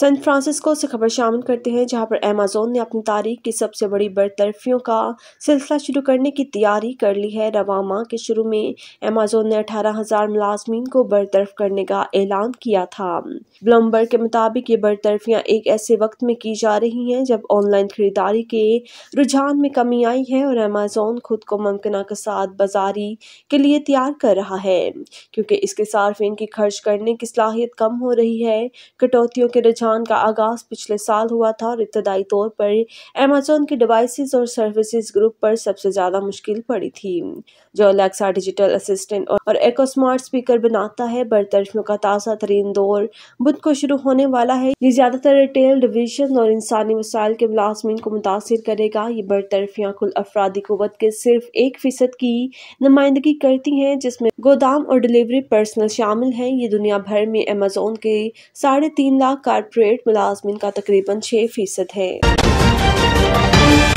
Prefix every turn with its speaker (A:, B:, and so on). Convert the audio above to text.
A: San Francisco से खबर शामिल करते हैं जहां पर अमेजोन ने अपनी तारीख की सबसे बड़ी बरतरफियों का सिलसिला शुरू करने की तैयारी कर ली है रवा के शुरू में अमेजोन ने अठारह हजार मुलाजमीन को बरतरफ करने का ऐलान किया था ब्लम्बर्ग के मुताबिक ये बरतरफियाँ एक ऐसे वक्त में की जा रही हैं जब ऑनलाइन खरीदारी के रुझान में कमी आई है और अमेजोन खुद को मुमकिन के साथ बाजारी के लिए तैयार कर रहा है क्योंकि इसके सार्फिन की खर्च करने की सलाहियत कम हो रही है कटौतियों के रुझान रुझान का आगाज पिछले साल हुआ था और इब्तदाई तौर पर अमेजोन की डिवाइसेस और सर्विसेज ग्रुप पर सबसे ज़्यादा मुश्किल पड़ी थी जो अलेक्सा डिजिटल असिस्टेंट और एको स्मार्ट स्पीकर बनाता है बरतरफियों का ताज़ा तरीन दौर बुद्ध को शुरू होने वाला है ये ज़्यादातर रिटेल डिवीजन और इंसानी वसाइल के मुलाजमन को मुतासर करेगा ये बरतरफियाँ कुल अफराधी कुत के सिर्फ एक फ़ीसद की नुमाइंदगी करती हैं जिसमें गोदाम और डिलीवरी पर्सनल शामिल हैं ये दुनिया भर में अमेजोन के साढ़े तीन लाख कारपोरेट ग्रेड मुलाजमिन का तकरीबन छः फीसद है